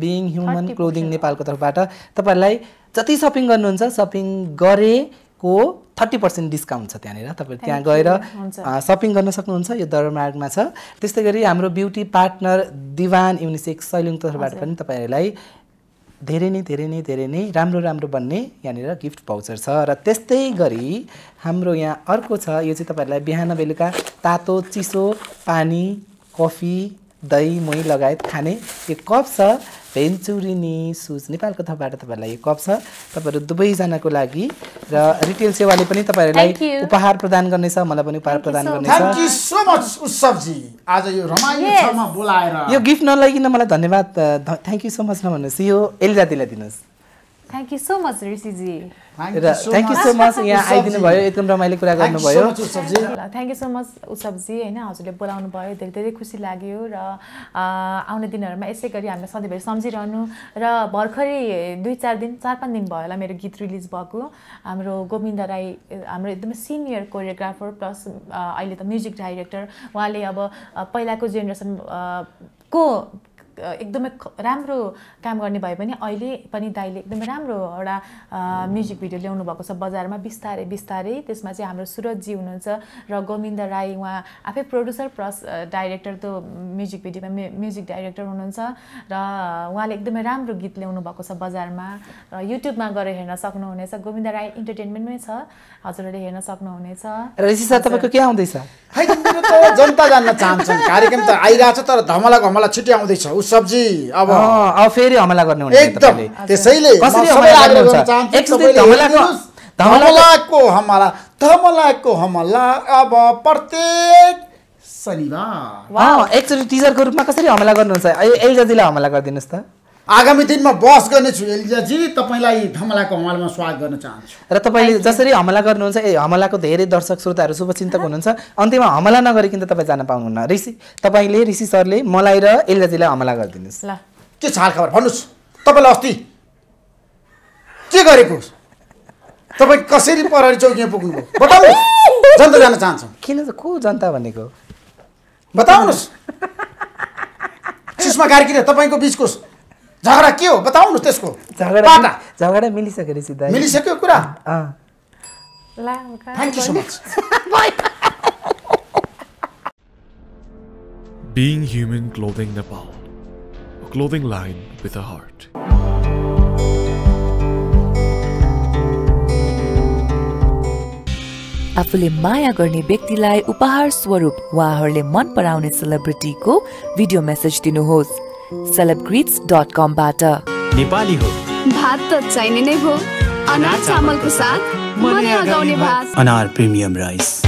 Speaker 3: being human clothing नेपालको तर्फबाट तपाईँहरूलाई जति सपिङ गर्नुहुन्छ सपिङ गरे को थर्टी पर्सेन्ट डिस्काउन्ट छ त्यहाँनिर तपाईँ त्यहाँ गएर सपिङ गर्न सक्नुहुन्छ यो दरमार्गमा छ त्यस्तै गरी हाम्रो beauty partner Diwan unisex salon तर्फबाट पनि तपाईँहरूलाई धेरै नै धेरै नै धेरै नै राम्रो राम्रो बन्ने यहाँनिर गिफ्ट भाउचर छ र त्यस्तै गरी हाम्रो यहाँ अर्को छ यो चाहिँ तपाईँहरूलाई बिहान बेलुका तातो चिसो पानी कफी दही मही लगायत खाने यो कप छ भेन्चुरिनी सुज नेपालको थपबाट तपाईँहरूलाई यो कप छ तपाईँहरू दुवैजनाको लागि र रिटेल सेवाले पनि तपाईँहरूलाई उपहार प्रदान गर्नेछ मलाई पनि उपहार प्रदान गर्नेछ यो गिफ्ट नलैकिन मलाई धन्यवाद थ्याङ्क यू सो मच नभन्नुहोस् यो एलिजा दिनुहोस्
Speaker 2: thank you
Speaker 1: so much Rishiji र थ्याङ्क यू सो मच यहाँ आइदिनु भयो एकदम रमाइलो कुरा गर्नुभयो थ्याङ्क यू सो मच उसबजी होइन हजुरले बोलाउनु भयो धेरै धेरै खुसी लाग्यो र आउने दिनहरूमा यसै गरी हामीलाई सधैँभरि सम्झिरहनु र भर्खरै दुई चार दिन चार पाँच दिन भयो होला मेरो गीत रिलिज भएको हाम्रो गोविन्द राई हाम्रो एकदमै सिनियर कोरियोग्राफर प्लस अहिले त म्युजिक डाइरेक्टर उहाँले अब पहिलाको जेनेरेसन को एकदमै राम्रो काम गर्ने भए पनि अहिले पनि दाइले एकदमै राम्रो एउटा म्युजिक भिडियो ल्याउनु भएको छ बजारमा बिस्तारै बिस्तारै त्यसमा चाहिँ हाम्रो सुरजजी हुनुहुन्छ र गोविन्द राई उहाँ आफै प्रड्युसर प्लस डाइरेक्टर त्यो म्युजिक भिडियोमा म्युजिक डाइरेक्टर हुनुहुन्छ र उहाँले एकदमै राम्रो गीत ल्याउनु भएको छ बजारमा र युट्युबमा गएर हेर्न सक्नुहुनेछ गोविन्द राई इन्टरटेनमेन्टमै छ हजुरहरूले हेर्न सक्नुहुनेछ
Speaker 2: तपाईँको के आउँदैछ जनता जान्न चाहन्छन् कार्यक्रम त आइरहेको छ तर धमला घमला छुट्टी आउँदैछ सब्जी अब अब फेरि हमला गर्ने एकदम त्यसैले गर्ने हुन्छ धमलाको हमला धमलाको हमला अब प्रत्येक शनिबार एकचोटि टिचरको रूपमा कसरी हमला
Speaker 3: गर्नुहुन्छ एल्जाजीलाई हमला गरिदिनुहोस् त
Speaker 2: आगामी दिनमा बस गर्नेछु एलिजाजी तपाईँलाई हमलाको हमलामा स्वागत गर्न चाहन्छु
Speaker 3: र तपाईँले जसरी हमला गर्नुहुन्छ ए हमलाको धेरै दर्शक श्रोताहरू शुभचिन्तक uh-huh. हुनुहुन्छ अन्त्यमा हमला नगरिकन तपाईँ जान पाउनुहुन्न ऋषि तपाईँले ऋषि सरले मलाई र एलिजाजीलाई हमला गरिदिनुहोस् ल के छ खबर भन्नुहोस् तपाईँलाई अस्ति
Speaker 2: के गरेको तपाईँ कसरी परारी चौकीमा पुग्नुभयो बताउनु जनता जान चाहन्छौँ किन को जनता भनेको बताउनुहोस् सुषमा कार्की र तपाईँको बिचको झगडा के हो बताउनु त्यसको झगडा झगडा
Speaker 3: मिलिसक्यो रे सिधा मिलिसक्यो कुरा thank you so much
Speaker 1: Being Human Clothing Nepal, a clothing line with a heart. आफूले माया गर्ने व्यक्तिलाई उपहार स्वरूप उहाँहरूले मन पराउने सेलिब्रिटीको भिडियो मेसेज दिनुहोस् celebgreets.comबाट नेपाली हो भात त चाहिने नै हो अनार चामलको साथ मनै अगाउने भात
Speaker 2: अनार प्रिमियम राइस